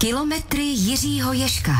Kilometry Jiřího Ješka.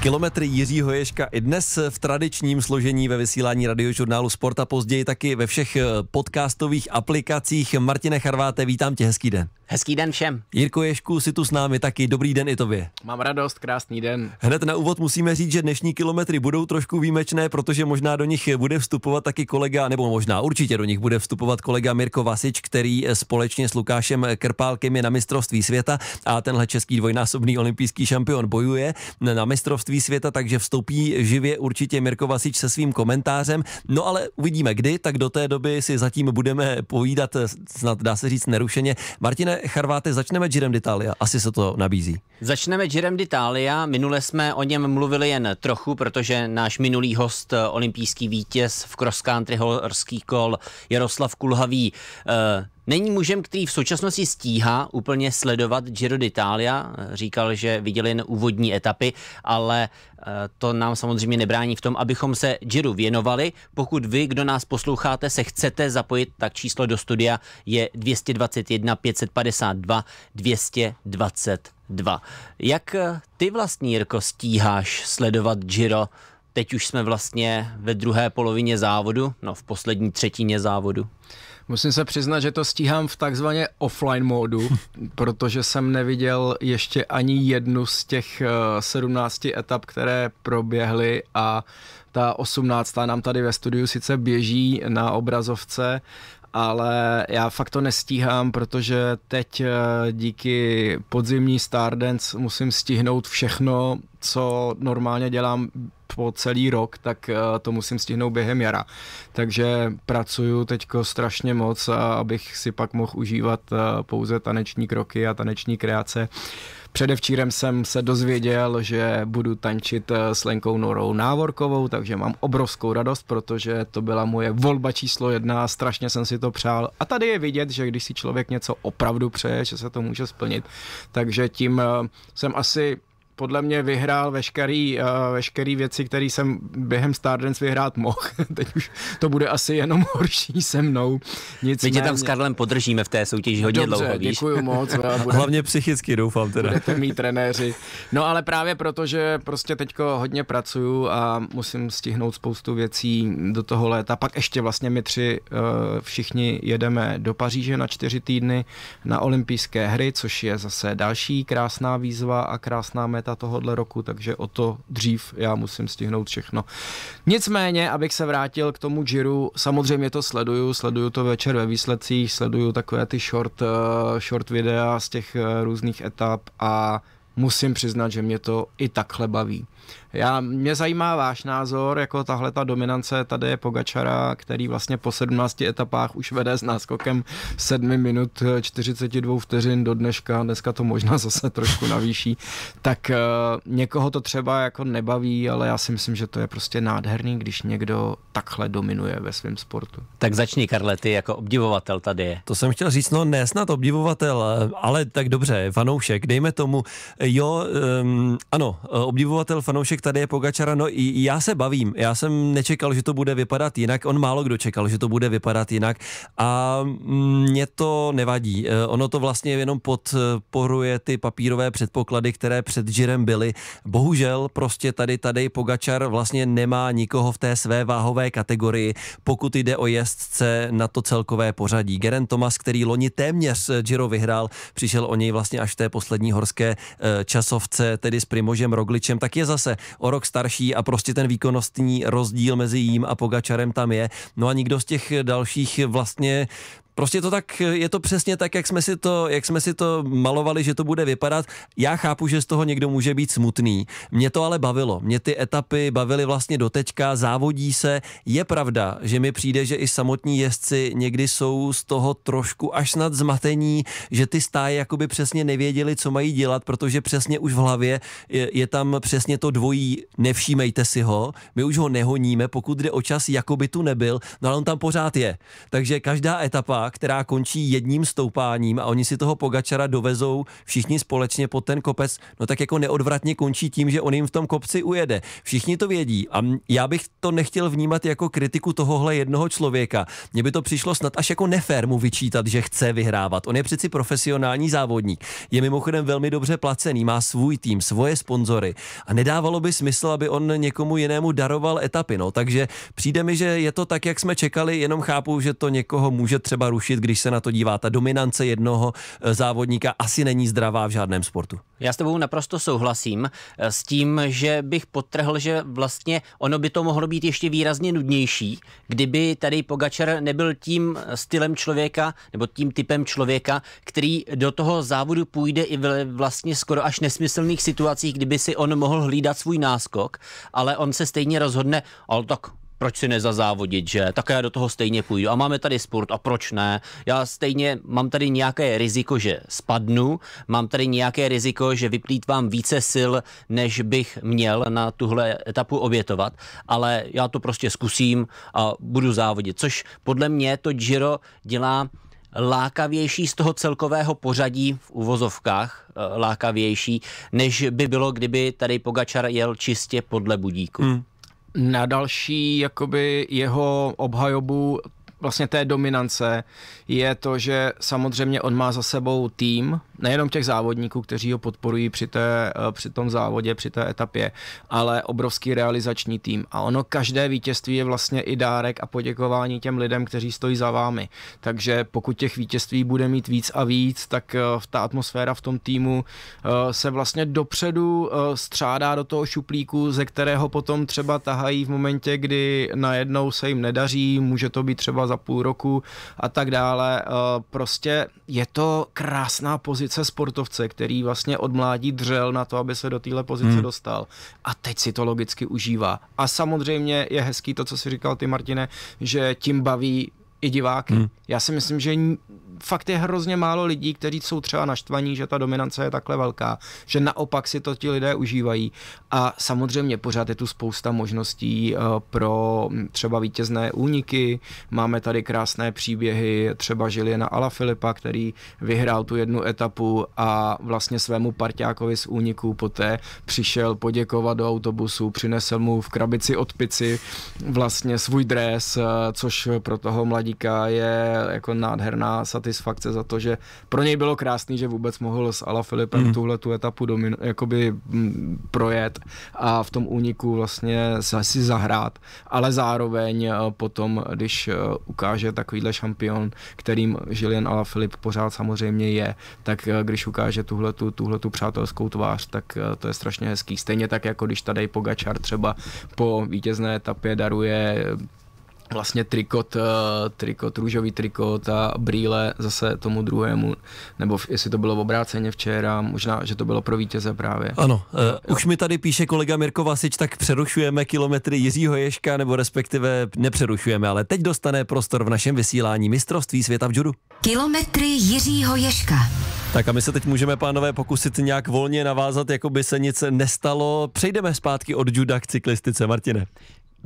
Kilometry Jiřího Ješka i dnes v tradičním složení ve vysílání radiožurnálu Sporta, později taky ve všech eh, podcastových aplikacích. Martine Charváte, vítám tě, hezký den. Hezký den všem. Jirko Ješku, si tu s námi taky. Dobrý den i tobě. Mám radost, krásný den. Hned na úvod musíme říct, že dnešní kilometry budou trošku výjimečné, protože možná do nich bude vstupovat taky kolega, nebo možná určitě do nich bude vstupovat kolega Mirko Vasič, který společně s Lukášem Krpálkem je na mistrovství světa a tenhle český dvojnásobný olympijský šampion bojuje na mistrovství světa, takže vstoupí živě určitě Mirko Vasič se svým komentářem. No ale uvidíme kdy, tak do té doby si zatím budeme povídat, snad dá se říct nerušeně. Martine, Charváty, začneme Girem d'Italia. Asi se to nabízí. Začneme Girem d'Italia. Minule jsme o něm mluvili jen trochu, protože náš minulý host, eh, olympijský vítěz v cross country horský kol Jaroslav Kulhavý, eh, Není mužem, který v současnosti stíhá úplně sledovat Giro d'Italia. Říkal, že viděl jen úvodní etapy, ale eh, to nám samozřejmě nebrání v tom, abychom se Giro věnovali. Pokud vy, kdo nás posloucháte, se chcete zapojit, tak číslo do studia je 221 552 222. Jak eh, ty vlastně, Jirko, stíháš sledovat Giro? Teď už jsme vlastně ve druhé polovině závodu, no v poslední třetině závodu. Musím se přiznat, že to stíhám v takzvaně offline módu, protože jsem neviděl ještě ani jednu z těch 17 eh, etap, které proběhly a ta 18. nám tady ve studiu sice běží na obrazovce, ale já fakt to nestíhám, protože teď eh, díky podzimní Stardance musím stihnout všechno, co normálně dělám po celý rok, tak eh, to musím stihnout během jara. Takže pracuju teďko strašně moc, abych si pak mohl užívat eh, pouze taneční kroky a taneční kreace. Předevčírem jsem se dozvěděl, že budu tančit eh, s Lenkou Norou Návorkovou, takže mám obrovskou radost, protože to byla moje volba číslo jedna, strašně jsem si to přál. A tady je vidět, že když si člověk něco opravdu přeje, že se to může splnit. Takže tím eh, jsem asi podle mě vyhrál veškerý, uh, veškerý věci, které jsem během Stardance vyhrát mohl. Teď už to bude asi jenom horší se mnou. Nic My tě tam s Karlem podržíme v té soutěži hodně Dobře, dlouho, víš? děkuju moc. Bude, Hlavně psychicky doufám teda. Budete mý trenéři. No ale právě proto, že prostě teďko hodně pracuju a musím stihnout spoustu věcí do toho léta. Pak ještě vlastně my tři uh, všichni jedeme do Paříže na čtyři týdny na olympijské hry, což je zase další krásná výzva a krásná met léta tohohle roku, takže o to dřív já musím stihnout všechno. Nicméně, abych se vrátil k tomu Giro, samozřejmě to sleduju, sleduju to večer ve výsledcích, sleduju takové ty short, eh, short videa z těch eh, různých etap a musím přiznat, že mě to i takhle baví. Já, mě zajímá váš názor, jako tahle ta dominance tady je Pogačara, který vlastně po 17 etapách už vede s náskokem 7 minut 42 vteřin do dneška, dneska to možná zase trošku navýší, tak eh, někoho to třeba jako nebaví, ale já si myslím, že to je prostě nádherný, když někdo takhle dominuje ve svém sportu. Tak začni, Karle, ty jako obdivovatel tady je. To jsem chtěl říct, no ne snad obdivovatel, ale tak dobře, fanoušek, dejme tomu, jo, um, ano, obdivovatel, fanoušek, fanoušek tady je Pogačara. No i já se bavím. Já jsem nečekal, že to bude vypadat jinak. On málo kdo čekal, že to bude vypadat jinak. A mě to nevadí. Eh, ono to vlastně jenom podporuje ty papírové předpoklady, které před Žirem byly. Bohužel prostě tady tady Pogačar vlastně nemá nikoho v té své váhové kategorii, pokud jde o jezdce na to celkové pořadí. Geren Thomas, který loni téměř eh, Giro vyhrál, přišel o něj vlastně až v té poslední horské eh, časovce, tedy s Primožem Rogličem, tak je zase zase o rok starší a prostě ten výkonnostní rozdíl mezi jím a Pogačarem tam je. No a nikdo z těch dalších vlastně Prostě to tak, eh, je to přesně tak, jak jsme si to, jak jsme si to malovali, že to bude vypadat. Já chápu, že z toho někdo může být smutný. Mě to ale bavilo. Mě ty etapy bavily vlastně doteďka, závodí se. Je pravda, že mi přijde, že i samotní jezdci někdy jsou z toho trošku až snad zmatení, že ty stáje jakoby přesně nevěděli, co mají dělat, protože přesně už v hlavě je, je tam přesně to dvojí, nevšímejte si ho, my už ho nehoníme, pokud jde o čas, jako by tu nebyl, no ale on tam pořád je. Takže každá etapa která končí jedním stoupáním a oni si toho Pogačara dovezou všichni společně pod ten kopec, no tak jako neodvratně končí tím, že on jim v tom kopci ujede. Všichni to vědí a já bych to nechtěl vnímat jako kritiku tohohle jednoho člověka. Mně by to přišlo snad až jako nefér mu vyčítat, že chce vyhrávat. On je přeci profesionální závodník. Je mimochodem velmi dobře placený, má svůj tým, svoje sponzory a nedávalo by smysl, aby on někomu jinému daroval etapy. No. Takže přijde mi, že je to tak, jak jsme čekali, jenom chápu, že to někoho může třeba rušit, když se na to dívá. Ta dominance jednoho eh, závodníka asi není zdravá v žádném sportu. Já s tebou naprosto souhlasím eh, s tím, že bych potrhl, že vlastně ono by to mohlo být ještě výrazně nudnější, kdyby tady pogačer nebyl tím eh, stylem člověka nebo tím typem člověka, který do toho závodu půjde i vlastně skoro až nesmyslných situacích, kdyby si on mohl hlídat svůj náskok, ale on se stejně rozhodne, ale tak proč si nezazávodit, že tak já do toho stejně půjdu. A máme tady sport a proč ne? Já stejně mám tady nějaké riziko, že spadnu, mám tady nějaké riziko, že vyplýtvám více sil, než bych měl na tuhle etapu obětovat, ale já to prostě zkusím a budu závodit, což podle mě to Giro dělá lákavější z toho celkového pořadí v uvozovkách eh, lákavější, než by bylo, kdyby tady Pogačar jel čistě podle budíku. Hmm na další jakoby jeho obhajobu vlastně té dominance je to, že samozřejmě on má za sebou tým, nejenom těch závodníků, kteří ho podporují při, té, eh, při tom závodě, při té etapě, ale obrovský realizační tým. A ono každé vítězství je vlastně i dárek a poděkování těm lidem, kteří stojí za vámi. Takže pokud těch vítězství bude mít víc a víc, tak eh, ta atmosféra v tom týmu eh, se vlastně dopředu střádá do toho šuplíku, ze kterého potom třeba tahají v momentě, kdy najednou se jim nedaří, může to být třeba za půl roku a tak dále. Eh, prostě je to krásná pozice sportovce, který vlastně od mládí dřel na to, aby se do téhle pozice hmm. dostal. A teď si to logicky užívá. A samozřejmě je hezký to, co si říkal ty, Martine, že tím baví i diváky. Hmm. Já si myslím, že fakt je hrozně málo lidí, kteří jsou třeba naštvaní, že ta dominance je takhle velká, že naopak si to ti lidé užívají. A samozřejmě pořád je tu spousta možností eh, pro hm, třeba vítězné úniky. Máme tady krásné příběhy třeba Žiliena Ala Filipa, který vyhrál tu jednu etapu a vlastně svému parťákovi z úniku poté přišel poděkovat do autobusu, přinesl mu v krabici od pici vlastně svůj dres, eh, což pro toho mladíka je jako nádherná satisfakce satisfakce za to, že pro něj bylo krásný, že vůbec mohl s Ala Filipem mm. tuhle tu etapu domino, jakoby m, mm, projet a v tom úniku vlastně si zahrát, ale zároveň eh, potom, když eh, ukáže takovýhle šampion, kterým Žilien Ala Filip pořád samozřejmě je, tak eh, když ukáže tuhle tu, tuhle přátelskou tvář, tak to je strašně hezký. Stejně tak, jako když tady Pogačar třeba po vítězné etapě daruje vlastně trikot, eh, trikot, růžový trikot a brýle zase tomu druhému, nebo jestli to bylo v obráceně včera, možná, že to bylo pro vítěze právě. Ano, uh, už mi tady píše kolega Mirko Vasič, tak přerušujeme kilometry Jiřího Ješka, nebo respektive nepřerušujeme, ale teď dostane prostor v našem vysílání mistrovství světa v judu. Kilometry Jiřího Ješka. Tak a my se teď můžeme, pánové, pokusit nějak volně navázat, jako by se nic nestalo. Přejdeme zpátky od juda k cyklistice, Martine.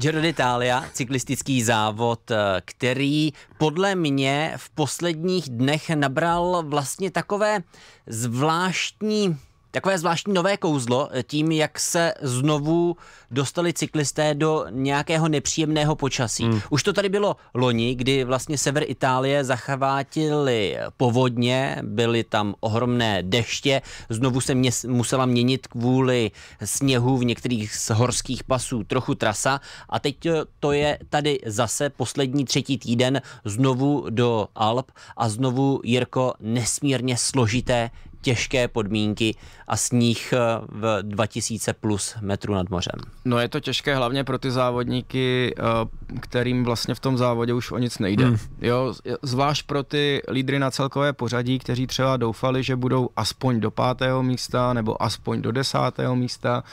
Giro d'Italia, cyklistický závod, eh, který podle mě v posledních dnech nabral vlastně takové zvláštní takové zvláštní nové kouzlo tím, jak se znovu dostali cyklisté do nějakého nepříjemného počasí. Hmm. Už to tady bylo loni, kdy vlastně sever Itálie zachvátili povodně, byly tam ohromné deště, znovu se mě, musela měnit kvůli sněhu v některých z horských pasů trochu trasa a teď to je tady zase poslední třetí týden znovu do Alp a znovu, Jirko, nesmírně složité těžké podmínky a sníh eh, v 2000 plus metrů nad mořem. No je to těžké hlavně pro ty závodníky, eh, kterým vlastně v tom závodě už o nic nejde. Hmm. Jo, zvlášť pro ty lídry na celkové pořadí, kteří třeba doufali, že budou aspoň do pátého místa nebo aspoň do desátého místa,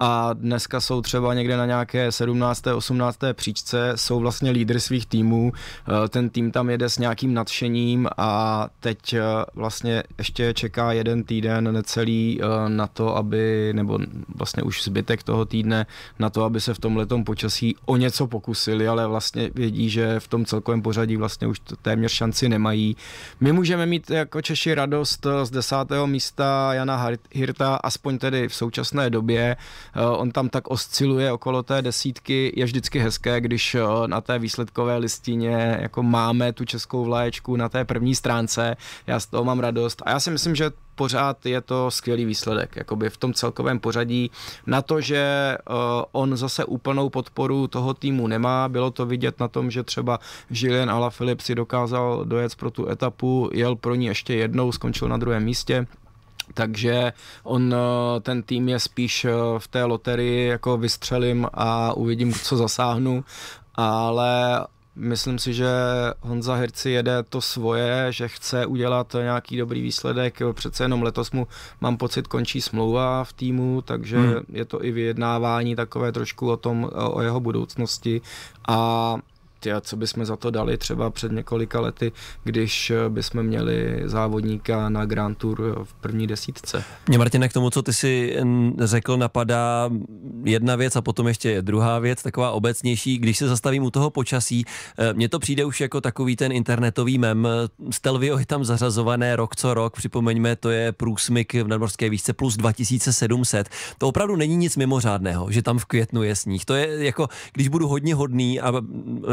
a dneska jsou třeba někde na nějaké 17. 18. příčce, jsou vlastně lídry svých týmů, eh, ten tým tam jede s nějakým nadšením a teď eh, vlastně ještě čeká jeden týden necelý eh, na to, aby, nebo vlastně už zbytek toho týdne, na to, aby se v tom letom počasí o něco pokusili, ale vlastně vědí, že v tom celkovém pořadí vlastně už téměř šanci nemají. My můžeme mít jako Češi radost z desátého místa Jana Hirta, aspoň tedy v současné době, Eh, on tam tak osciluje okolo té desítky. Je vždycky hezké, když eh, na té výsledkové listině jako máme tu českou vlaječku na té první stránce. Já z toho mám radost. A já si myslím, že pořád je to skvělý výsledek, jakoby v tom celkovém pořadí. Na to, že eh, on zase úplnou podporu toho týmu nemá, bylo to vidět na tom, že třeba Julian Alaphilippe si dokázal dojet pro tu etapu, jel pro ní ještě jednou, skončil na druhém místě. Takže on, eh, ten tým je spíš eh, v té loterii, jako vystřelím a uvidím, co zasáhnu, ale Myslím si, že Honza Herci jede to svoje, že chce udělat nějaký dobrý výsledek. Přece jenom letos mu, mám pocit, končí smlouva v týmu, takže hmm. je to i vyjednávání takové trošku o tom, o jeho budoucnosti. A Prostě a co bychom za to dali třeba před několika lety, když eh, bychom měli závodníka na Grand Tour eh, v první desítce. Mě Martina k tomu, co ty si řekl, napadá jedna věc a potom ještě druhá věc, taková obecnější. Když se zastavím u toho počasí, eh, mně to přijde už jako takový ten internetový mem. Stelvio je tam zařazované rok co rok, připomeňme, to je průsmyk v nadmorské výšce plus 2700. To opravdu není nic mimořádného, že tam v květnu je sníh. To je jako, když budu hodně hodný a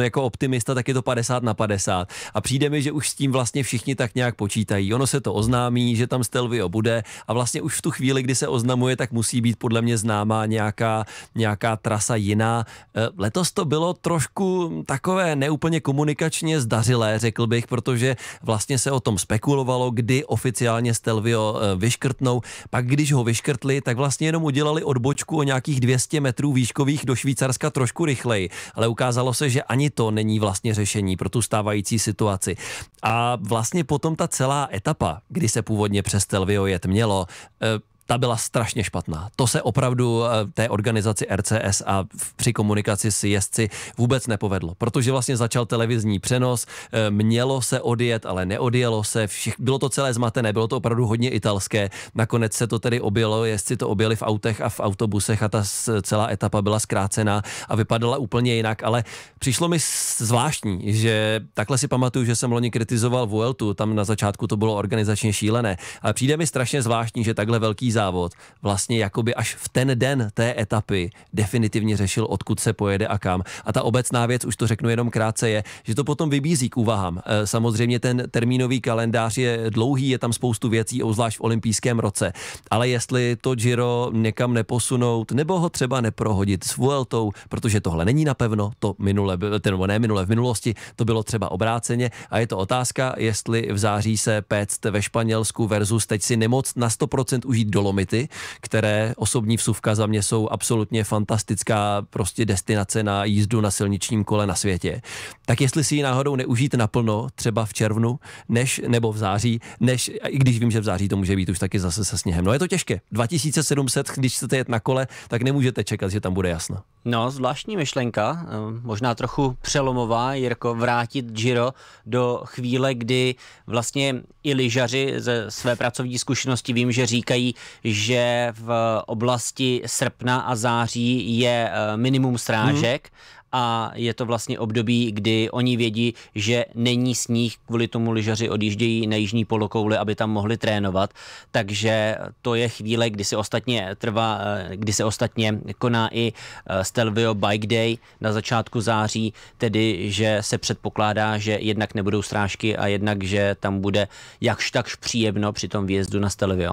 jako jako optimista, tak je to 50 na 50. A přijde mi, že už s tím vlastně všichni tak nějak počítají. Ono se to oznámí, že tam Stelvio bude a vlastně už v tu chvíli, kdy se oznamuje, tak musí být podle mě známá nějaká, nějaká trasa jiná. Eh, letos to bylo trošku takové neúplně komunikačně zdařilé, řekl bych, protože vlastně se o tom spekulovalo, kdy oficiálně Stelvio eh, vyškrtnou. Pak když ho vyškrtli, tak vlastně jenom udělali odbočku o nějakých 200 metrů výškových do Švýcarska trošku rychleji. Ale ukázalo se, že ani to to není vlastně řešení pro tu stávající situaci. A vlastně potom ta celá etapa, kdy se původně přes Telvio jet mělo, eh, ta byla strašně špatná. To se opravdu eh, té organizaci RCS a při komunikaci s jezdci vůbec nepovedlo, protože vlastně začal televizní přenos, eh, mělo se odjet, ale neodjelo se, všich, bylo to celé zmatené, bylo to opravdu hodně italské. Nakonec se to tedy objelo, jezdci to objeli v autech a v autobusech a ta celá etapa byla zkrácená a vypadala úplně jinak, ale přišlo mi zvláštní, že takhle si pamatuju, že jsem loni kritizoval Vueltu, tam na začátku to bylo organizačně šílené, ale přijde mi strašně zvláštní, že takhle velký zá závod vlastně jakoby až v ten den té etapy definitivně řešil, odkud se pojede a kam. A ta obecná věc, už to řeknu jenom krátce, je, že to potom vybízí k úvahám. E, samozřejmě ten termínový kalendář je dlouhý, je tam spoustu věcí, obzvlášť v olympijském roce. Ale jestli to Giro někam neposunout, nebo ho třeba neprohodit s Vueltou, protože tohle není napevno, to minule, ten, ne minule, v minulosti to bylo třeba obráceně a je to otázka, jestli v září se péct ve Španělsku versus teď si nemoc na 100% užít dolo Dolomity, které osobní vsuvka za mě jsou absolutně fantastická prostě destinace na jízdu na silničním kole na světě. Tak jestli si ji náhodou neužít naplno, třeba v červnu, než nebo v září, než, i když vím, že v září to může být už taky zase se sněhem. No je to těžké. 2700, když chcete jet na kole, tak nemůžete čekat, že tam bude jasno. No, zvláštní myšlenka, eh, možná trochu přelomová, Jirko, vrátit Giro do chvíle, kdy vlastně i lyžaři ze své pracovní zkušenosti vím, že říkají, že v oblasti srpna a září je eh, minimum srážek hmm a je to vlastně období, kdy oni vědí, že není sníh, kvůli tomu lyžaři odjíždějí na jižní polokouli, aby tam mohli trénovat, takže to je chvíle, kdy se ostatně trvá, eh, kdy se ostatně koná i eh, Stelvio Bike Day na začátku září, tedy že se předpokládá, že jednak nebudou strážky a jednak, že tam bude jakž takž příjemno při tom výjezdu na Stelvio.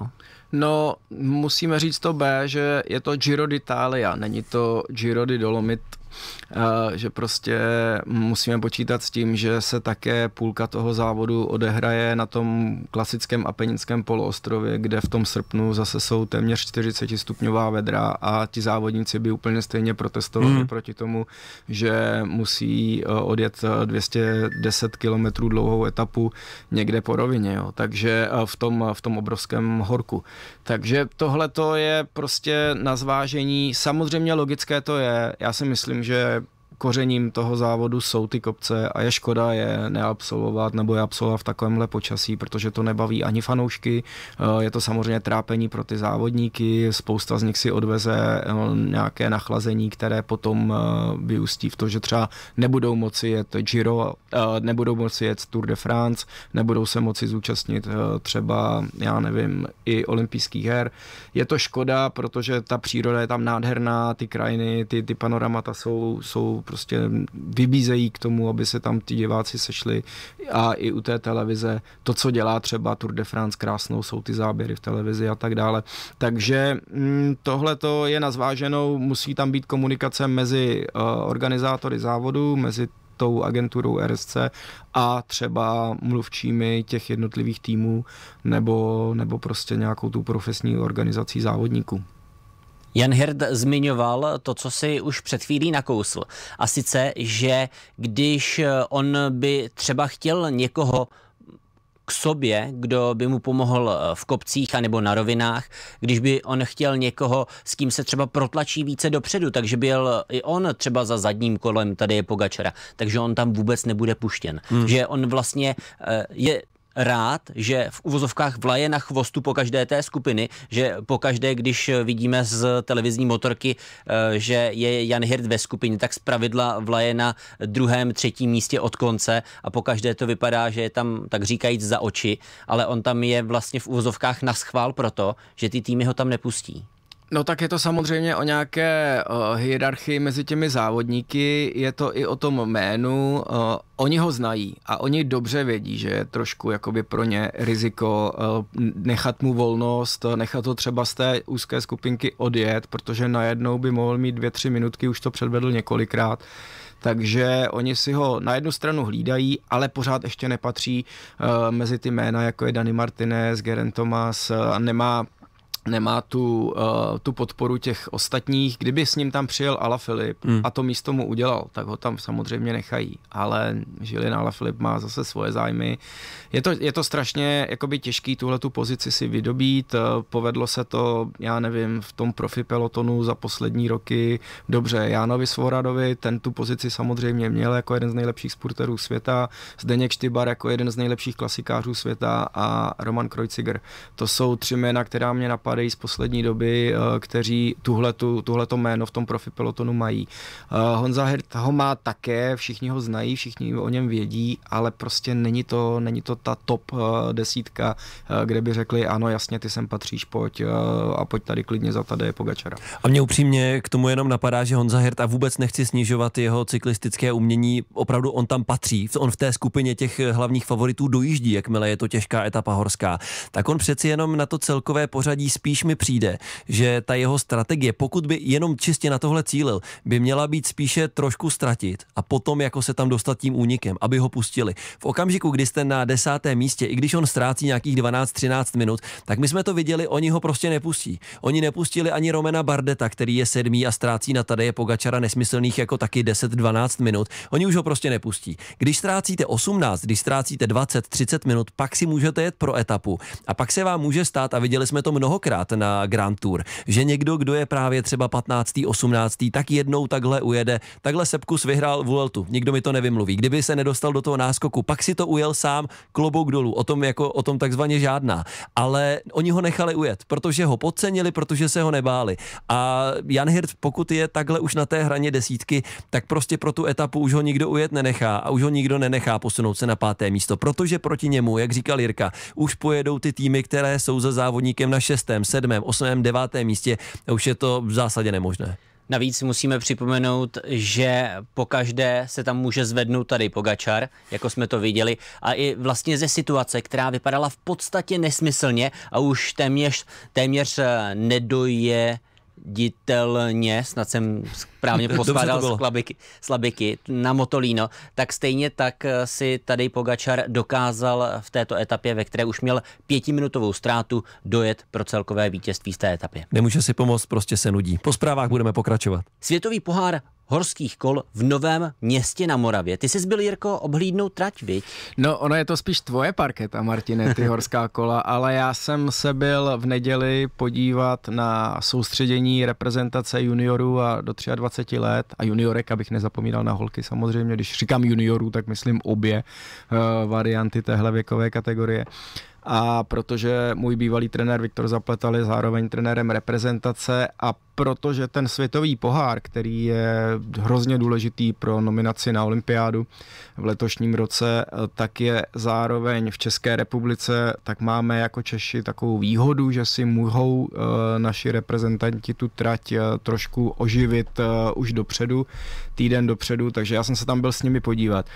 No, musíme říct to B, že je to Giro d'Italia, není to Giro di Dolomit že prostě musíme počítat s tím, že se také půlka toho závodu odehraje na tom klasickém apeninském poloostrově, kde v tom srpnu zase jsou téměř 40 stupňová vedra a ti závodníci by úplně stejně protestovali mm. proti tomu, že musí e, odjet 210 e, kilometrů dlouhou etapu někde po rovině, jo. takže e, v tom, v tom obrovském horku. Takže tohle to je prostě na zvážení. Samozřejmě logické to je. Já si myslím, že Georgia kořením toho závodu jsou ty kopce a je škoda je neabsolvovat nebo je absolvovat v takovémhle počasí, protože to nebaví ani fanoušky, eh, je to samozřejmě trápení pro ty závodníky, spousta z nich si odveze eh, nějaké nachlazení, které potom eh, vyústí v to, že třeba nebudou moci jet Giro, nebudou moci jet Tour de France, nebudou se moci zúčastnit třeba, já nevím, i olympijských her. Je to škoda, protože ta příroda je tam nádherná, ty krajiny, ty, ty panoramata jsou, jsou prostě vybízejí k tomu, aby se tam ti diváci sešli a i u té televize to, co dělá třeba Tour de France krásnou, jsou ty záběry v televizi a tak dále. Takže mm, tohle to je na zváženou, musí tam být komunikace mezi eh, organizátory závodu, mezi tou agenturou RSC a třeba mluvčími těch jednotlivých týmů nebo, nebo prostě nějakou tu profesní organizací závodníků. Jan Hird zmiňoval to, co si už před chvílí nakousl. A sice, že když eh, on by třeba chtěl někoho k sobě, kdo by mu pomohl eh, v kopcích anebo na rovinách, když by on chtěl někoho, s kým se třeba protlačí více dopředu, takže byl eh, i on třeba za zadním kolem, tady je Pogačera, takže on tam vůbec nebude puštěn. Hmm. Že on vlastně je rád, že v uvozovkách vlaje na chvostu po každé té skupiny, že po každé, když vidíme z televizní motorky, eh, že je Jan Hirt ve skupině, tak zpravidla vlaje na druhém, třetím místě od konce a po každé to vypadá, že je tam tak říkajíc za oči, ale on tam je vlastně v uvozovkách na schvál proto, že ty týmy ho tam nepustí. No tak je to samozřejmě o nějaké uh, hierarchii mezi těmi závodníky, je to i o tom jménu, uh, oni ho znají a oni dobře vědí, že je trošku jakoby pro ně riziko uh, nechat mu volnost, nechat to třeba z té úzké skupinky odjet, protože najednou by mohl mít dvě, tři minutky, už to předvedl několikrát, takže oni si ho na jednu stranu hlídají, ale pořád ještě nepatří uh, mezi ty jména, jako je Dani Martinez, Geren Thomas a uh, nemá nemá tu, uh, tu podporu těch ostatních. Kdyby s ním tam přijel Alaphilip mm. a to místo mu udělal, tak ho tam samozřejmě nechají. Ale Žilin Alaphilip má zase svoje zájmy. Je to, je to strašně jakoby těžký tuhle tu pozici si vydobít. Eh, povedlo se to, já nevím, v tom profi pelotonu za poslední roky dobře Jánovi Svoradovi, ten tu pozici samozřejmě měl jako jeden z nejlepších sporterů světa, Zdeněk Štybar jako jeden z nejlepších klasikářů světa a Roman Kreuziger. To jsou tři jména, která mě napadly napadají z poslední doby, eh, kteří tuhle tuhleto jméno v tom profi pelotonu mají. Eh, Honza Hirt ho má také, všichni ho znají, všichni o něm vědí, ale prostě není to, není to ta top eh, desítka, kde by řekli, ano, jasně, ty sem patříš, pojď a pojď tady klidně za tady Pogačara. A mě upřímně k tomu jenom napadá, že Honza Hirt a vůbec nechci snižovat jeho cyklistické umění, opravdu on tam patří, on v té skupině těch hlavních favoritů dojíždí, jakmile je to těžká etapa horská, tak on přeci jenom na to celkové pořadí spíš mi přijde, že ta jeho strategie, pokud by jenom čistě na tohle cílil, by měla být spíše trošku ztratit a potom jako se tam dostat tím únikem, aby ho pustili. V okamžiku, kdy jste na desátém místě, i když on ztrácí nějakých 12-13 minut, tak my jsme to viděli, oni ho prostě nepustí. Oni nepustili ani Romena Bardeta, který je sedmý a ztrácí na tady je Pogačara nesmyslných jako taky 10-12 minut. Oni už ho prostě nepustí. Když ztrácíte 18, když ztrácíte 20-30 minut, pak si můžete jet pro etapu. A pak se vám může stát, a viděli jsme to mnohokrát, dvakrát na Grand Tour, že někdo, kdo je právě třeba 15. 18. tak jednou takhle ujede, takhle Sepkus vyhrál Vueltu, nikdo mi to nevymluví. Kdyby se nedostal do toho náskoku, pak si to ujel sám klobouk dolů, o tom, jako, o tom takzvaně žádná. Ale oni ho nechali ujet, protože ho podcenili, protože se ho nebáli. A Jan Hirt, pokud je takhle už na té hraně desítky, tak prostě pro tu etapu už ho nikdo ujet nenechá a už ho nikdo nenechá posunout se na páté místo, protože proti němu, jak říkal Jirka, už pojedou ty týmy, které jsou za závodníkem na šesté sedmém, osmém, devátém místě, už je to v zásadě nemožné. Navíc musíme připomenout, že po každé se tam může zvednout tady Pogačar, jako jsme to viděli, a i vlastně ze situace, která vypadala v podstatě nesmyslně a už téměř, téměř eh, nedoje ditelně, snad jsem správně poskládal slabiky, slabiky na Motolino, tak stejně tak eh, si tady Pogačar dokázal v této etapě, ve které už měl pětiminutovou ztrátu, dojet pro celkové vítězství z té etapy. Nemůže si pomoct, prostě se nudí. Po zprávách budeme pokračovat. Světový pohár horských kol v Novém městě na Moravě. Ty jsi byl, Jirko, obhlídnout trať, viď? No, ono je to spíš tvoje parketa, Martine, ty horská kola, ale já jsem se byl v neděli podívat na soustředění reprezentace juniorů a do 23 let a juniorek, abych nezapomínal na holky samozřejmě, když říkám juniorů, tak myslím obě uh, varianty téhle věkové kategorie. Uh, a protože můj bývalý trenér Viktor Zapletal je zároveň trenérem reprezentace a protože ten světový pohár, který je hrozně důležitý pro nominaci na olympiádu v letošním roce, tak je zároveň v České republice, tak máme jako Češi takovou výhodu, že si mohou eh, naši reprezentanti tu trať eh, trošku oživit eh, už dopředu, týden dopředu, takže já jsem se tam byl s nimi podívat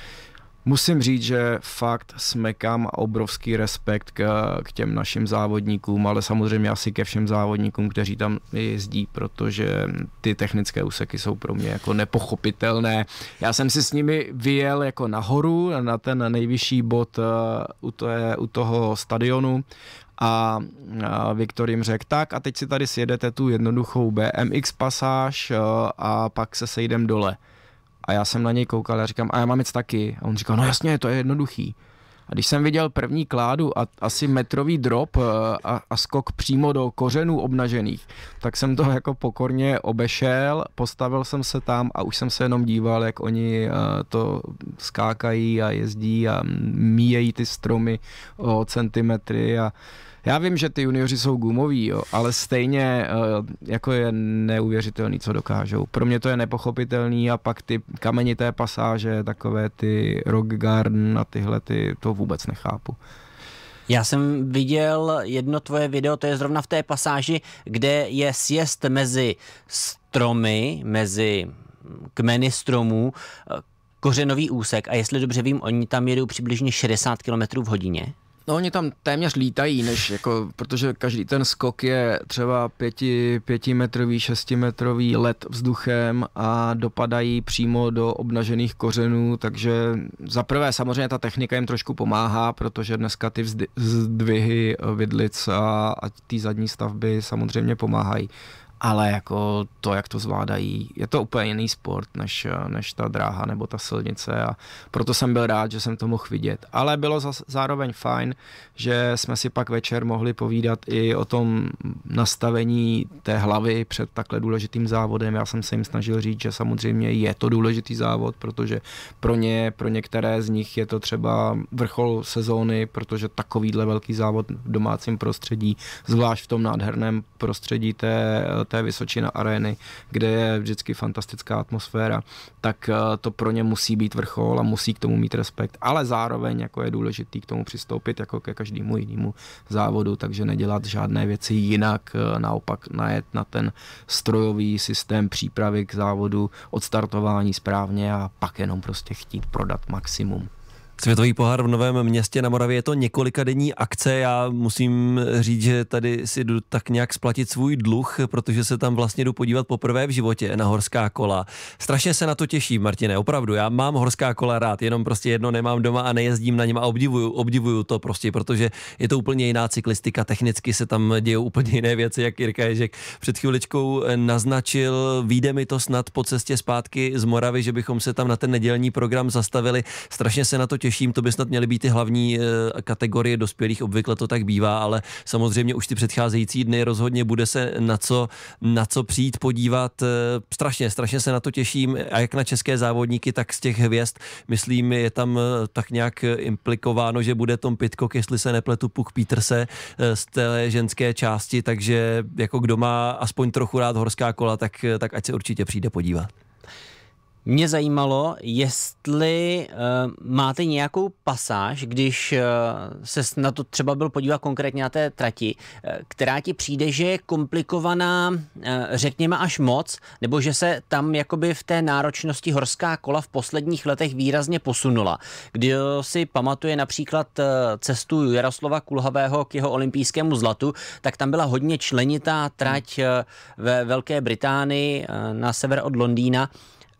musím říct, že fakt smekám obrovský respekt k, k těm našim závodníkům, ale samozřejmě asi ke všem závodníkům, kteří tam jezdí, protože ty technické úseky jsou pro mě jako nepochopitelné. Já jsem si s nimi vyjel jako nahoru, na ten nejvyšší bod eh, u, té, u toho stadionu a Viktor jim řekl tak a teď si tady sjedete tu jednoduchou BMX pasáž eh, a pak se sejdem dole. A já jsem na něj koukal a říkám, a já mám nic taky. A on říkal, no jasně, to je jednoduchý. A když jsem viděl první kládu a asi metrový drop eh, a, a skok přímo do kořenů obnažených, tak jsem to jako pokorně obešel, postavil jsem se tam a už jsem se jenom díval, jak oni eh, to skákají a jezdí a míjejí ty stromy o centimetry a já vím, že ty junioři jsou gumoví, jo, ale stejně eh, jako je neuvěřitelný, co dokážou. Pro mě to je nepochopitelný a pak ty kamenité pasáže, takové ty rock garden a tyhle, ty, to vůbec nechápu. Já jsem viděl jedno tvoje video, to je zrovna v té pasáži, kde je sjest mezi stromy, mezi kmeny stromů, eh, kořenový úsek a jestli dobře vím, oni tam jedou přibližně 60 km v hodině. No oni tam téměř lítají, než jako, protože každý ten skok je třeba pěti, pětimetrový, šestimetrový let vzduchem a dopadají přímo do obnažených kořenů, takže za prvé samozřejmě ta technika jim trošku pomáhá, protože dneska ty vzdy, zdvihy eh, vidlic a, a ty zadní stavby samozřejmě pomáhají ale jako to, jak to zvládají, je to úplně jiný sport než, než ta dráha nebo ta silnice a proto jsem byl rád, že jsem to mohl vidět. Ale bylo zároveň fajn, že jsme si pak večer mohli povídat i o tom nastavení té hlavy před takhle důležitým závodem. Já jsem se jim snažil říct, že samozřejmě je to důležitý závod, protože pro ně, pro některé z nich je to třeba vrchol sezóny, protože takovýhle velký závod v domácím prostředí, zvlášť v tom nádherném prostředí té té Vysočina arény, kde je vždycky fantastická atmosféra, tak eh, to pro ně musí být vrchol a musí k tomu mít respekt, ale zároveň jako je důležitý k tomu přistoupit jako ke každému jinému závodu, takže nedělat žádné věci jinak, eh, naopak najet na ten strojový systém přípravy k závodu, odstartování správně a pak jenom prostě chtít prodat maximum. Světový pohár v Novém městě na Moravě je to několika denní akce. Já musím říct, že tady si jdu tak nějak splatit svůj dluh, protože se tam vlastně jdu podívat poprvé v životě na horská kola. Strašně se na to těším, Martine, opravdu. Já mám horská kola rád, jenom prostě jedno nemám doma a nejezdím na něm a obdivuju, obdivuju to prostě, protože je to úplně jiná cyklistika. Technicky se tam dějí úplně jiné věci, jak Jirka Ježek před chvíličkou naznačil. Výjde mi to snad po cestě zpátky z Moravy, že bychom se tam na ten nedělní program zastavili. Strašně se na to těším především, to by snad měly být ty hlavní eh, kategorie dospělých, obvykle to tak bývá, ale samozřejmě už ty předcházející dny rozhodně bude se na co, na co přijít podívat. Eh, strašně, strašně se na to těším a jak na české závodníky, tak z těch hvězd, myslím, je tam eh, tak nějak implikováno, že bude Tom Pitcock, jestli se nepletu, Puk Peterse z té ženské části, takže jako kdo má aspoň trochu rád horská kola, tak, tak ať se určitě přijde podívat. Mě zajímalo, jestli uh, máte nějakou pasáž, když uh, se na to třeba byl podívat konkrétně na té trati, uh, která ti přijde, že je komplikovaná, uh, řekněme až moc, nebo že se tam jakoby v té náročnosti horská kola v posledních letech výrazně posunula. Kdy si pamatuje například uh, cestu Jaroslova Kulhavého k jeho olympijskému zlatu, tak tam byla hodně členitá trať uh, ve Velké Británii uh, na sever od Londýna.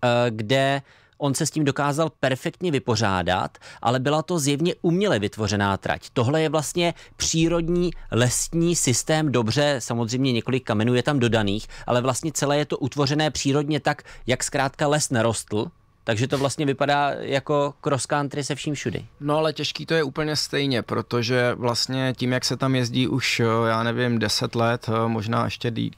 Eh, kde on se s tím dokázal perfektně vypořádat, ale byla to zjevně uměle vytvořená trať. Tohle je vlastně přírodní lesní systém, dobře, samozřejmě několik kamenů je tam dodaných, ale vlastně celé je to utvořené přírodně tak, jak zkrátka les narostl, takže to vlastně vypadá jako cross country se vším všudy. No ale těžký to je úplně stejně, protože vlastně tím, jak se tam jezdí už, eh, já nevím, 10 let, eh, možná ještě díl,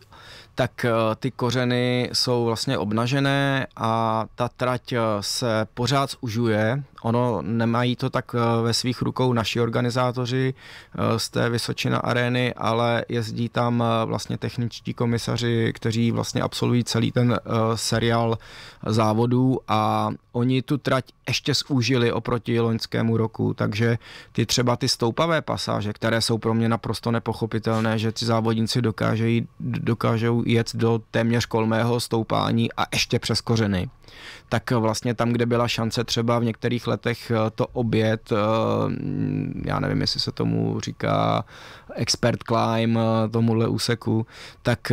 tak eh, ty kořeny jsou vlastně obnažené a ta trať eh, se pořád zužuje, Ono nemají to tak eh, ve svých rukou naši organizátoři eh, z té Vysočina arény, ale jezdí tam eh, vlastně techničtí komisaři, kteří vlastně absolvují celý ten seriál závodů a oni tu trať ještě zúžili oproti loňskému roku, takže ty třeba ty stoupavé pasáže, které jsou pro mě naprosto nepochopitelné, že ti závodníci dokážejí, dokážou jet do téměř kolmého stoupání a ještě přes kořeny. Tak vlastně tam, kde byla šance třeba v některých letech eh, to oběd, eh, mm, já nevím, jestli se tomu říká expert climb eh, tomuhle úseku, tak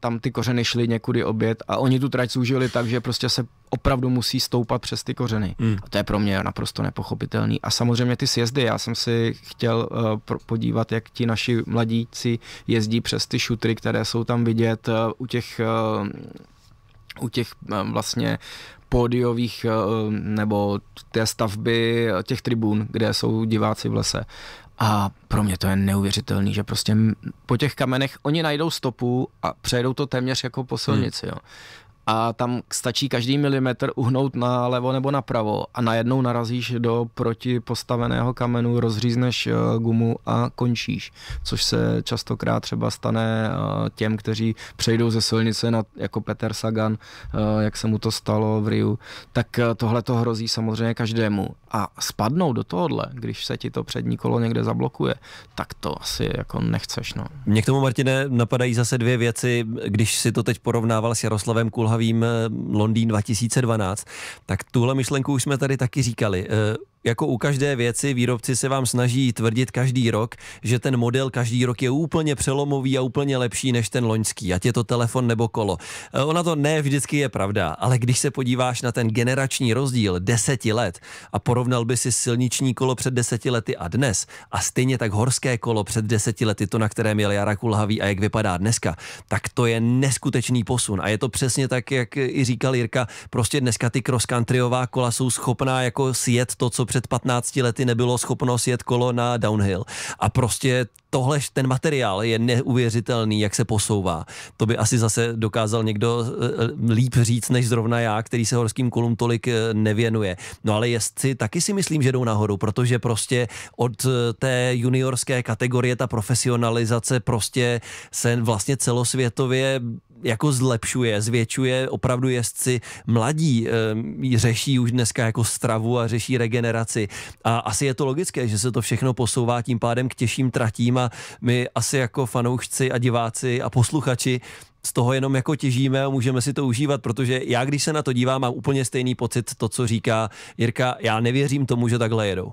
tam ty kořeny šly někudy oběd a oni tu trať zúžili tak, že prostě se opravdu musí stoupat přes ty kořeny. Hmm. A to je pro mě naprosto nepochopitelný. A samozřejmě ty sjezdy, já jsem si chtěl uh, podívat, jak ti naši mladíci jezdí přes ty šutry, které jsou tam vidět uh, u těch uh, u těch vlastně pódiových eh, nebo té stavby těch tribún, kde jsou diváci v lese. A pro mě to je neuvěřitelný, že prostě po těch kamenech oni najdou stopu a přejdou to téměř jako po silnici. Hmm. Jo a tam stačí každý milimetr uhnout na levo nebo napravo a najednou narazíš do protipostaveného kamenu, rozřízneš eh, gumu a končíš, což se častokrát třeba stane eh, těm, kteří přejdou ze silnice na, jako Peter Sagan, eh, jak se mu to stalo v Riu, tak tohle to hrozí samozřejmě každému a spadnou do tohohle, když se ti to přední kolo někde zablokuje, tak to asi jako nechceš. No. Mně k tomu, Martine, napadají zase dvě věci, když si to teď porovnával s Jaroslavem Kulha ožahavým eh, Londýn 2012, tak tuhle myšlenku už jsme tady taky říkali. Eh, jako u každé věci výrobci se vám snaží tvrdit každý rok, že ten model každý rok je úplně přelomový a úplně lepší než ten loňský, ať je to telefon nebo kolo. Eh, ona to ne vždycky je pravda, ale když se podíváš na ten generační rozdíl deseti let a porovnal by si silniční kolo před deseti lety a dnes a stejně tak horské kolo před deseti lety, to na kterém jel Jara Kulhavý a jak vypadá dneska, tak to je neskutečný posun a je to přesně tak, jak i říkal Jirka, prostě dneska ty cross countryová kola jsou schopná jako sjet to, co před před 15 lety nebylo schopno sjet kolo na downhill. A prostě tohle, ten materiál je neuvěřitelný, jak se posouvá. To by asi zase dokázal někdo eh, eh, líp říct, než zrovna já, který se horským kolům tolik eh, nevěnuje. No ale jestli taky si myslím, že jdou nahoru, protože prostě od té juniorské kategorie ta profesionalizace prostě se vlastně celosvětově jako zlepšuje, zvětšuje. Opravdu jezdci mladí e, řeší už dneska jako stravu a řeší regeneraci. A asi je to logické, že se to všechno posouvá tím pádem k těžším tratím a my asi jako fanoušci a diváci a posluchači z toho jenom jako těžíme a můžeme si to užívat, protože já, když se na to dívám, mám úplně stejný pocit to, co říká Jirka, já nevěřím tomu, že takhle jedou.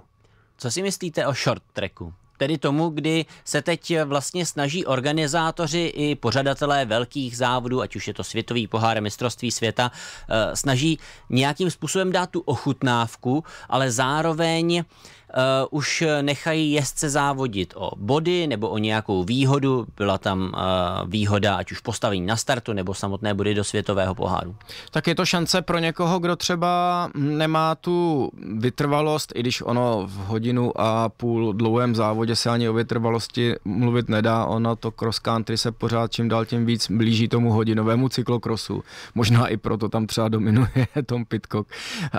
Co si myslíte o short tracku? tedy tomu, kdy se teď vlastně snaží organizátoři i pořadatelé velkých závodů, ať už je to světový pohár, mistrovství světa, eh, snaží nějakým způsobem dát tu ochutnávku, ale zároveň uh, už nechají jezdce závodit o body nebo o nějakou výhodu. Byla tam uh, výhoda ať už postavení na startu nebo samotné body do světového poháru. Tak je to šance pro někoho, kdo třeba nemá tu vytrvalost, i když ono v hodinu a půl dlouhém závodě se ani o vytrvalosti mluvit nedá. Ono to cross country se pořád čím dál tím víc blíží tomu hodinovému cyklokrosu. Možná i proto tam třeba dominuje Tom Pitcock.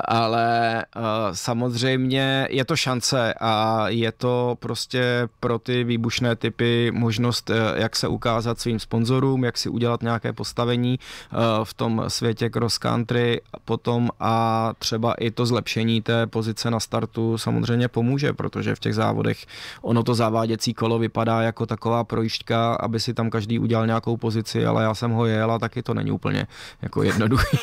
Ale uh, samozřejmě je to šance šance a je to prostě pro ty výbušné typy možnost, eh, jak se ukázat svým sponzorům, jak si udělat nějaké postavení eh, v tom světě cross country potom a třeba i to zlepšení té pozice na startu samozřejmě pomůže, protože v těch závodech ono to zaváděcí kolo vypadá jako taková projišťka, aby si tam každý udělal nějakou pozici, ale já jsem ho jel a taky to není úplně jako jednoduchý.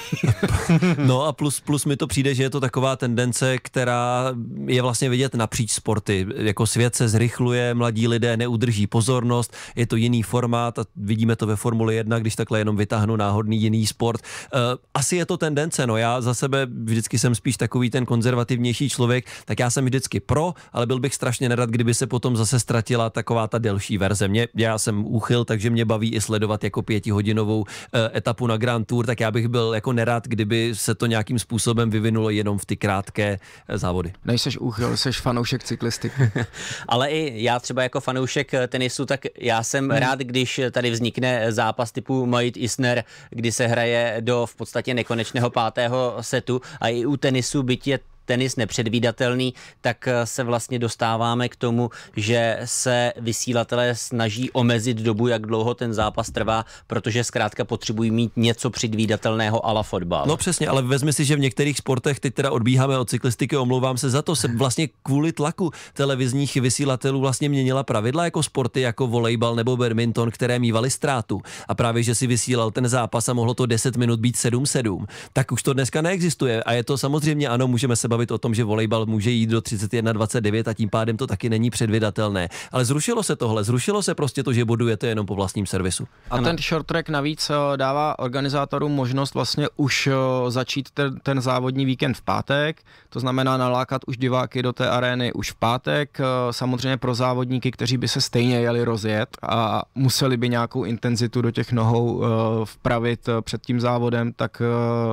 no a plus, plus mi to přijde, že je to taková tendence, která je vlastně vidět vidět napříč sporty. Jako svět se zrychluje, mladí lidé neudrží pozornost, je to jiný formát a vidíme to ve Formuli 1, když takhle jenom vytáhnu náhodný jiný sport. Eh, asi je to tendence, no já za sebe vždycky jsem spíš takový ten konzervativnější člověk, tak já jsem vždycky pro, ale byl bych strašně nerad, kdyby se potom zase ztratila taková ta delší verze. Mě, já jsem úchyl, takže mě baví i sledovat jako pětihodinovou eh, etapu na Grand Tour, tak já bych byl jako nerad, kdyby se to nějakým způsobem vyvinulo jenom v ty krátké eh, závody. Nejseš úchyl, jsi fanoušek cyklistiky. Ale i já třeba jako fanoušek eh, tenisu, tak já jsem hmm. rád, když eh, tady vznikne zápas typu Majit Isner, kdy se hraje do v podstatě nekonečného pátého setu a i u tenisu, byť je tenis nepředvídatelný, tak eh, se vlastně dostáváme k tomu, že se vysílatelé snaží omezit dobu, jak dlouho ten zápas trvá, protože zkrátka potřebují mít něco předvídatelného ala fotbal. No přesně, ale vezmi si, že v některých sportech, teď teda odbíháme od cyklistiky, omlouvám se za to, se vlastně kvůli tlaku televizních vysílatelů vlastně měnila pravidla jako sporty, jako volejbal nebo badminton, které mývaly ztrátu. A právě, že si vysílal ten zápas a mohlo to 10 minut být 7-7, tak už to dneska neexistuje. A je to samozřejmě, ano, můžeme se bavit o tom, že volejbal může jít do 31-29 a tím pádem to taky není předvydatelné. Ale zrušilo se tohle, zrušilo se prostě to, že bodujete jenom po vlastním servisu. A ano. ten short track navíc eh, dává organizátorům možnost vlastně už eh, začít ten, ten závodní víkend v pátek, to znamená nalákat už diváky do té arény už v pátek, eh, samozřejmě pro závodníky, kteří by se stejně jeli rozjet a museli by nějakou intenzitu do těch nohou vpravit před tím závodem, tak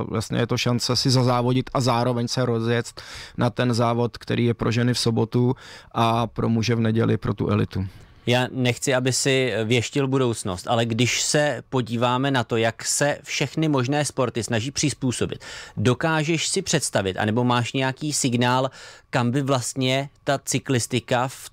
vlastně je to šance si zazávodit a zároveň se rozjet 14 na ten závod, který je pro ženy v sobotu a pro muže v neděli pro tu elitu. Já nechci, aby si věštil budoucnost, ale když se podíváme na to, jak se všechny možné sporty snaží přizpůsobit, dokážeš si představit, anebo máš nějaký signál, kam by vlastně ta cyklistika v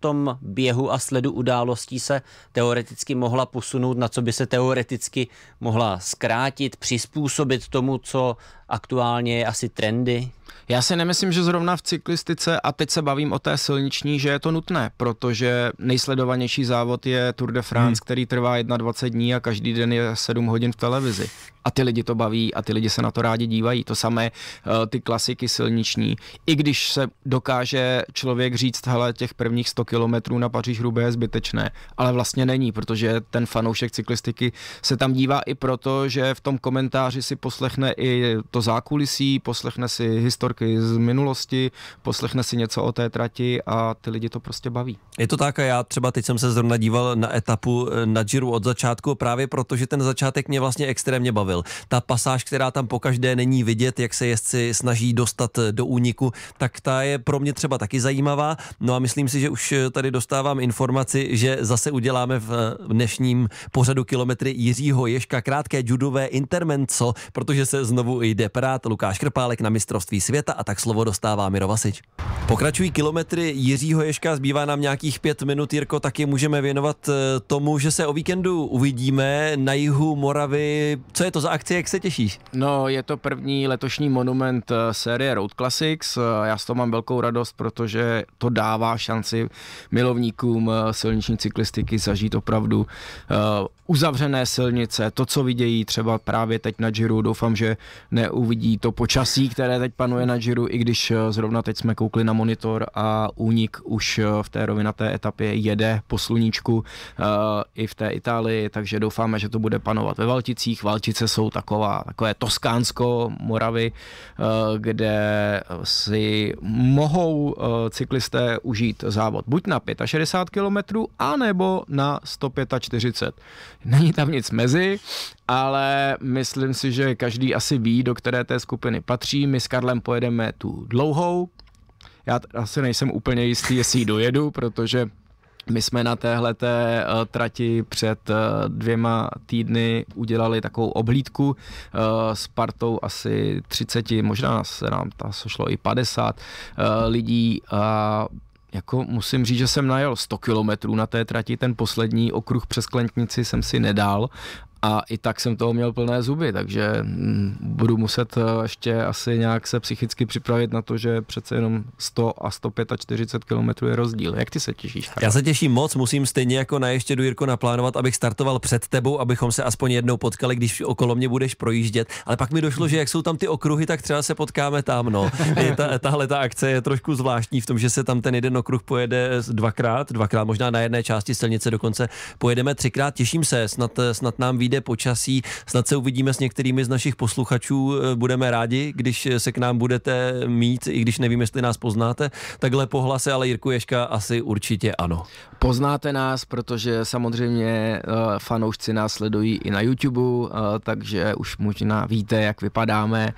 tom běhu a sledu událostí se teoreticky mohla posunout, na co by se teoreticky mohla zkrátit, přizpůsobit tomu, co aktuálně je asi trendy? Já si nemyslím, že zrovna v cyklistice, a teď se bavím o té silniční, že je to nutné, protože nejsledovanější závod je Tour de France, hmm. který trvá 21 dní a každý den je 7 hodin v televizi a ty lidi to baví a ty lidi se na to rádi dívají. To samé eh, ty klasiky silniční. I když se dokáže člověk říct, hele, těch prvních 100 kilometrů na Paříž hrubé je zbytečné, ale vlastně není, protože ten fanoušek cyklistiky se tam dívá i proto, že v tom komentáři si poslechne i to zákulisí, poslechne si historky z minulosti, poslechne si něco o té trati a ty lidi to prostě baví. Je to tak a já třeba teď jsem se zrovna díval na etapu eh, na Giro od začátku právě proto, že ten začátek mě vlastně extrémně bavil bavil. Ta pasáž, která tam pokaždé není vidět, jak se jezdci snaží dostat do úniku, tak ta je pro mě třeba taky zajímavá. No a myslím si, že už tady dostávám informaci, že zase uděláme v dnešním pořadu kilometry Jiřího Ješka krátké judové intermenco, protože se znovu jde prát Lukáš Krpálek na mistrovství světa a tak slovo dostává Miro Vasič. Pokračují kilometry Jiřího Ješka, zbývá nám nějakých pět minut, Jirko, taky můžeme věnovat eh, tomu, že se o víkendu uvidíme na jihu Moravy. Co je to to za akci, jak se těšíš? No, je to první letošní monument eh, série Road Classics. Eh, já s toho mám velkou radost, protože to dává šanci milovníkům eh, silniční cyklistiky zažít opravdu uzavřené silnice, to, co vidějí třeba právě teď na Giro. Doufám, že neuvidí to počasí, které teď panuje na Giro, i když zrovna teď jsme koukli na monitor a únik už v té rovinaté etapě jede po sluníčku i v té Itálii, takže doufáme, že to bude panovat ve Valticích. Valtice jsou taková, takové Toskánsko-Moravy, eh, kde si mohou eh, cyklisté užít závod buď na 65 km, anebo na 145. Není tam nic mezi, ale myslím si, že každý asi ví, do které té skupiny patří. My s Karlem pojedeme tu dlouhou, já asi nejsem úplně jistý, jestli ji dojedu, protože my jsme na téhle uh, eh, trati před eh, dvěma týdny udělali takovou oblídku eh, s partou asi 30, možná se nám ta sešlo i 50 lidí a jako musím říct, že jsem najel 100 kilometrů na té trati, ten poslední okruh přes Klentnici jsem si nedal a i tak jsem toho měl plné zuby, takže mm, budu muset eh, ještě asi nějak se psychicky připravit na to, že přece jenom 100 a 145 km je rozdíl. Jak ty se těšíš? Já se těším moc, musím stejně jako na ještě jdu Jirko naplánovat, abych startoval před tebou, abychom se aspoň jednou potkali, když okolo mě budeš projíždět, ale pak mi došlo, že jak jsou tam ty okruhy, tak třeba se potkáme tam, no. Je ta, tahle ta akce je trošku zvláštní v tom, že se tam ten jeden okruh pojede dvakrát, dvakrát možná na jedné části silnice dokonce pojedeme třikrát. Těším se, snad, eh, snad nám víc přijde počasí. Snad se uvidíme s některými z našich posluchačů. Eh, budeme rádi, když se k nám budete mít, i když nevím, jestli nás poznáte. Takhle pohlase, ale Jirku Ješka asi určitě ano. Poznáte nás, protože samozřejmě eh, fanoušci nás sledují i na YouTube, eh, takže už možná víte, jak vypadáme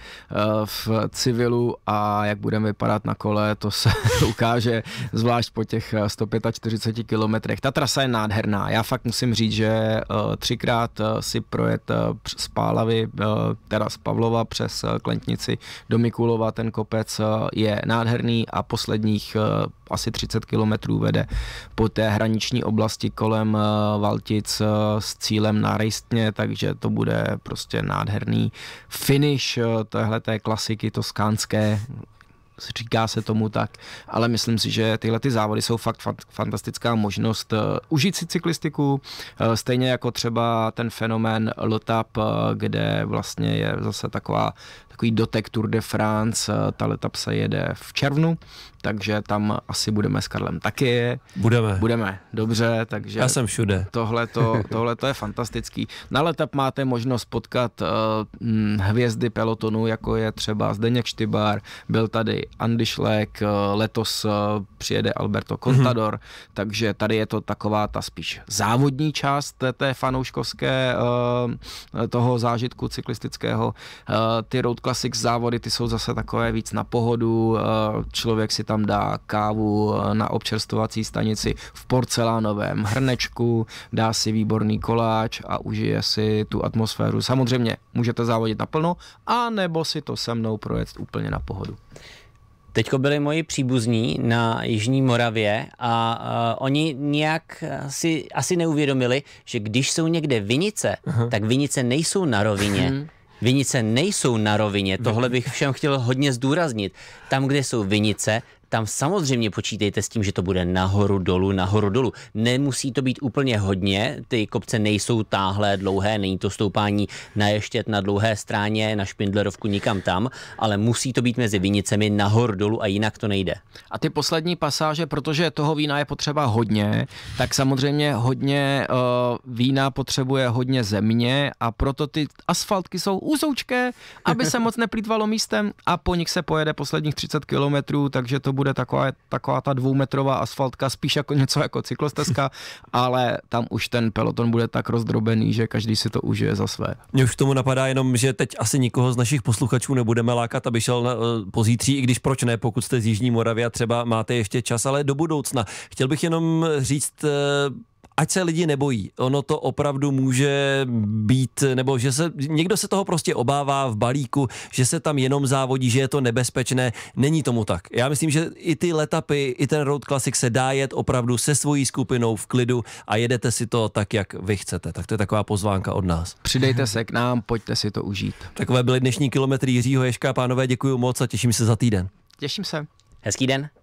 v civilu a jak budeme vypadat na kole, to se ukáže zvlášť po těch 145 kilometrech. Ta trasa je nádherná. Já fakt musím říct, že třikrát si projet eh, z Pálavy, eh, teda z Pavlova přes eh, Klentnici do Mikulova. Ten kopec je nádherný a posledních asi 30 kilometrů vede po té hraniční oblasti kolem Valtic s cílem na Rejstně, takže to bude prostě nádherný finish téhle té klasiky toskánské říká se tomu tak, ale myslím si, že tyhle ty závody jsou fakt fantastická možnost eh, užít si cyklistiku, eh, stejně jako třeba ten fenomén Lotap, eh, kde vlastně je zase taková takový dotek Tour de France, eh, ta letap se jede v červnu, takže tam asi budeme s Karlem taky. Budeme. Budeme, dobře, takže... Já jsem všude. Tohle to je fantastický. Na letap máte možnost potkat uh, hvězdy pelotonu, jako je třeba Zdeněk Štybár, byl tady Andy Šlek, uh, letos uh, přijede Alberto mhm. Contador, mm-hmm. takže tady je to taková ta spíš závodní část té, té fanouškovské uh, toho zážitku cyklistického. Uh, ty road Classics závody, ty jsou zase takové víc na pohodu, eh, člověk si tam dá kávu eh, na občerstovací stanici v porcelánovém hrnečku, dá si výborný koláč a užije si tu atmosféru. Samozřejmě můžete závodit naplno, a nebo si to se mnou projet úplně na pohodu. Teďko byli moji příbuzní na Jižní Moravě a uh, oni nějak si asi neuvědomili, že když jsou někde vinice, uh-huh. tak vinice nejsou na rovině. Mhm. Vinice nejsou na rovině, tohle bych všem chtěl hodně zdůraznit. Tam, kde jsou vinice, tam samozřejmě počítejte s tím, že to bude nahoru dolů, nahoru dolů. Nemusí to být úplně hodně, ty kopce nejsou táhlé, dlouhé, není to stoupání na ještět na dlouhé stráně, na špindlerovku nikam tam, ale musí to být mezi vinicemi nahoru dolů a jinak to nejde. A ty poslední pasáže, protože toho vína je potřeba hodně, tak samozřejmě hodně uh, vína potřebuje hodně země a proto ty asfaltky jsou úzoučké, aby se moc neplýtvalo místem a po nich se pojede posledních 30 kilometrů, takže to bude bude taková, taková ta dvoumetrová asfaltka, spíš jako něco jako cyklostezka, ale tam už ten peloton bude tak rozdrobený, že každý si to užije za své. Mně už k tomu napadá jenom, že teď asi nikoho z našich posluchačů nebudeme lákat, aby šel na, eh, pozítří, i když proč ne, pokud jste z Jižní Moravy a třeba máte ještě čas, ale do budoucna. Chtěl bych jenom říct eh, ať se lidi nebojí. Ono to opravdu může být, nebo že se, někdo se toho prostě obává v balíku, že se tam jenom závodí, že je to nebezpečné. Není tomu tak. Já myslím, že i ty letapy, i ten Road Classic se dá jet opravdu se svojí skupinou v klidu a jedete si to tak, jak vy chcete. Tak to je taková pozvánka od nás. Přidejte se k nám, pojďte si to užít. Takové byly dnešní kilometry Jiřího Ješka. Pánové, děkuji moc a těším se za týden. Těším se. Hezký den.